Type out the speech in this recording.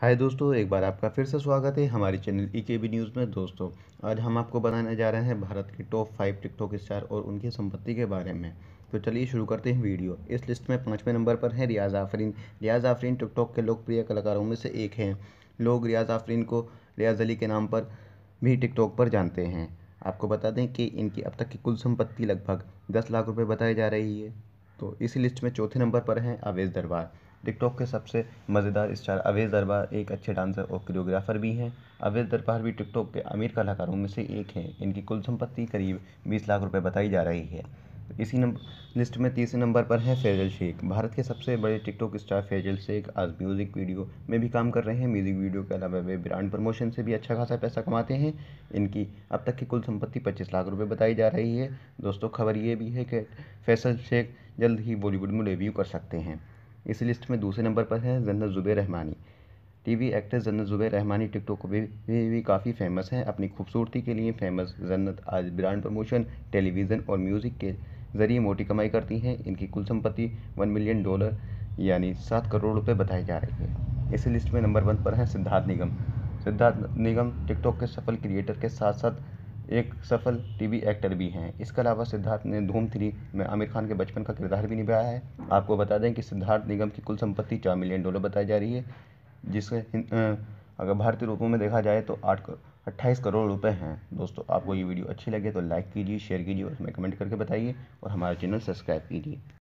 हाय दोस्तों एक बार आपका फिर से स्वागत है हमारे चैनल ई के बी न्यूज़ में दोस्तों आज हम आपको बताने जा रहे हैं भारत के टॉप फाइव टिकटॉक स्टार और उनकी संपत्ति के बारे में तो चलिए शुरू करते हैं वीडियो इस लिस्ट में पाँचवें नंबर पर हैं रियाज आफरीन रियाज आफरीन टिकटॉक के लोकप्रिय कलाकारों में से एक हैं लोग रियाज आफरीन को रियाज अली के नाम पर भी टिकटॉक पर जानते हैं आपको बता दें कि इनकी अब तक की कुल संपत्ति लगभग दस लाख रुपये बताई जा रही है तो इसी लिस्ट में चौथे नंबर पर हैं आवेज़ दरबार टिकटॉक के सबसे मज़ेदार स्टार अवेज दरबार एक अच्छे डांसर और कोरियोग्राफर भी हैं अवेज दरबार भी टिकटॉक के अमीर कलाकारों में से एक हैं इनकी कुल संपत्ति करीब बीस लाख रुपये बताई जा रही है इसी नंबर लिस्ट में तीसरे नंबर पर हैं फैजल शेख भारत के सबसे बड़े टिकटॉक स्टार फैजल शेख आज म्यूज़िक वीडियो में भी काम कर रहे हैं म्यूज़िक वीडियो के अलावा वे ब्रांड प्रमोशन से भी अच्छा खासा पैसा कमाते हैं इनकी अब तक की कुल संपत्ति 25 लाख रुपए बताई जा रही है दोस्तों खबर ये भी है कि फैसल शेख जल्द ही बॉलीवुड में डेब्यू कर सकते हैं इस लिस्ट में दूसरे नंबर पर है जन्नत ज़ुबैर रहमानी टीवी एक्ट्रेस जन्नत ज़ुबैर रहमानी टिकटॉक भी, भी, भी काफ़ी फेमस हैं अपनी खूबसूरती के लिए फेमस जन्नत आज ब्रांड प्रमोशन टेलीविज़न और म्यूज़िक के ज़रिए मोटी कमाई करती हैं इनकी कुल संपत्ति वन मिलियन डॉलर यानी सात करोड़ रुपये बताई जा रही है इस लिस्ट में नंबर वन पर है सिद्धार्थ निगम सिद्धार्थ निगम टिकटॉक के सफल क्रिएटर के साथ साथ एक सफल टीवी एक्टर भी हैं इसके अलावा सिद्धार्थ ने धूम थ्री में आमिर खान के बचपन का किरदार भी निभाया है आपको बता दें कि सिद्धार्थ निगम की कुल संपत्ति चार मिलियन डॉलर बताई जा रही है जिसके अगर भारतीय रूपों में देखा जाए तो आठ अट्ठाईस करोड़ रुपए हैं दोस्तों आपको ये वीडियो अच्छी लगे तो लाइक कीजिए शेयर कीजिए और उसमें कमेंट करके बताइए और हमारा चैनल सब्सक्राइब कीजिए